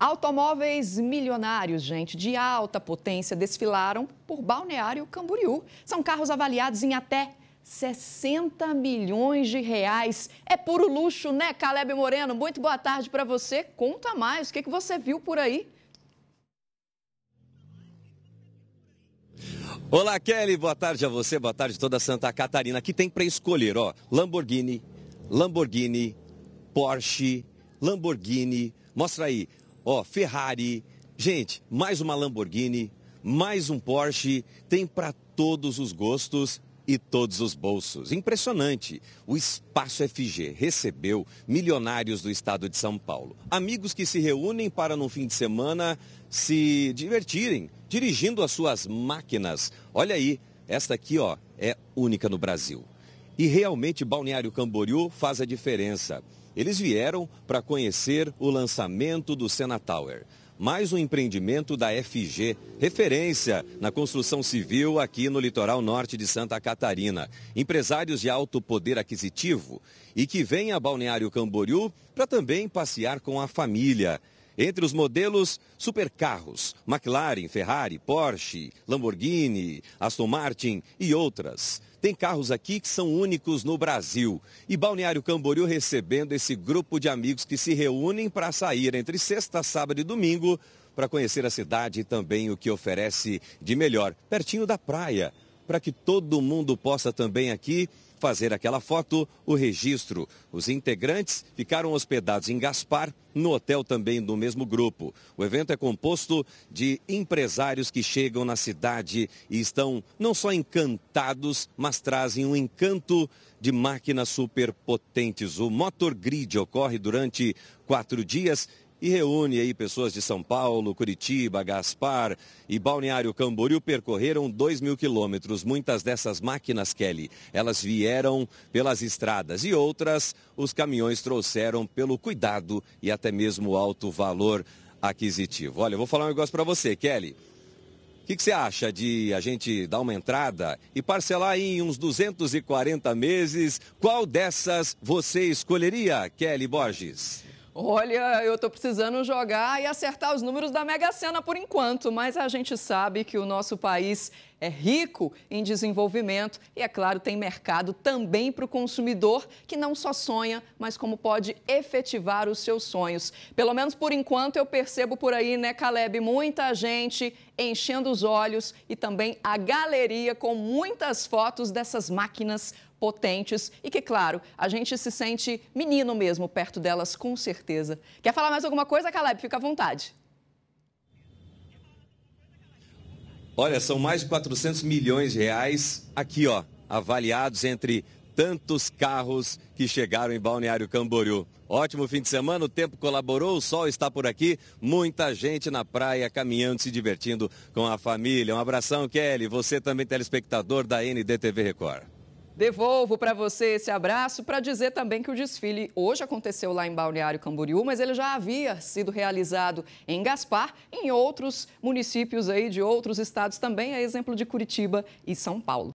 Automóveis milionários, gente, de alta potência, desfilaram por Balneário Camboriú. São carros avaliados em até 60 milhões de reais. É puro luxo, né, Caleb Moreno? Muito boa tarde para você. Conta mais, o que, que você viu por aí? Olá, Kelly. Boa tarde a você, boa tarde toda Santa Catarina. Aqui tem para escolher, ó, Lamborghini, Lamborghini, Porsche, Lamborghini. Mostra aí, Ó, Ferrari, gente, mais uma Lamborghini, mais um Porsche, tem para todos os gostos e todos os bolsos. Impressionante. O Espaço FG recebeu milionários do estado de São Paulo. Amigos que se reúnem para, no fim de semana, se divertirem dirigindo as suas máquinas. Olha aí, esta aqui ó, é única no Brasil. E realmente Balneário Camboriú faz a diferença. Eles vieram para conhecer o lançamento do Sena Tower, mais um empreendimento da FG, referência na construção civil aqui no litoral norte de Santa Catarina. Empresários de alto poder aquisitivo e que vêm a Balneário Camboriú para também passear com a família. Entre os modelos, supercarros, McLaren, Ferrari, Porsche, Lamborghini, Aston Martin e outras. Tem carros aqui que são únicos no Brasil. E Balneário Camboriú recebendo esse grupo de amigos que se reúnem para sair entre sexta, sábado e domingo para conhecer a cidade e também o que oferece de melhor, pertinho da praia para que todo mundo possa também aqui fazer aquela foto, o registro. Os integrantes ficaram hospedados em Gaspar, no hotel também do mesmo grupo. O evento é composto de empresários que chegam na cidade e estão não só encantados, mas trazem um encanto de máquinas superpotentes. O Motor Grid ocorre durante quatro dias e reúne aí pessoas de São Paulo, Curitiba, Gaspar e Balneário Camboriú percorreram 2 mil quilômetros. Muitas dessas máquinas, Kelly, elas vieram pelas estradas e outras os caminhões trouxeram pelo cuidado e até mesmo alto valor aquisitivo. Olha, eu vou falar um negócio para você, Kelly. O que, que, você acha de a gente dar uma entrada e parcelar em uns 240 meses? Qual dessas você escolheria, Kelly Borges? Olha, eu estou precisando jogar e acertar os números da Mega Sena por enquanto, mas a gente sabe que o nosso país é rico em desenvolvimento e, é claro, tem mercado também para o consumidor que não só sonha, mas como pode efetivar os seus sonhos. Pelo menos por enquanto eu percebo por aí, né, Caleb? Muita gente enchendo os olhos e também a galeria com muitas fotos dessas máquinas potentes e que, claro, a gente se sente menino mesmo perto delas, com certeza. Quer falar mais alguma coisa, Caleb? Fica à vontade. Olha, são mais de 400 milhões de reais aqui, ó, avaliados entre tantos carros que chegaram em Balneário Camboriú. Ótimo fim de semana, o tempo colaborou, o sol está por aqui, muita gente na praia caminhando, se divertindo com a família. Um abração, Kelly, você também telespectador da NDTV Record. Devolvo para você esse abraço para dizer também que o desfile hoje aconteceu lá em Balneário Camboriú, mas ele já havia sido realizado em Gaspar, em outros municípios aí de outros estados também, a exemplo de Curitiba e São Paulo.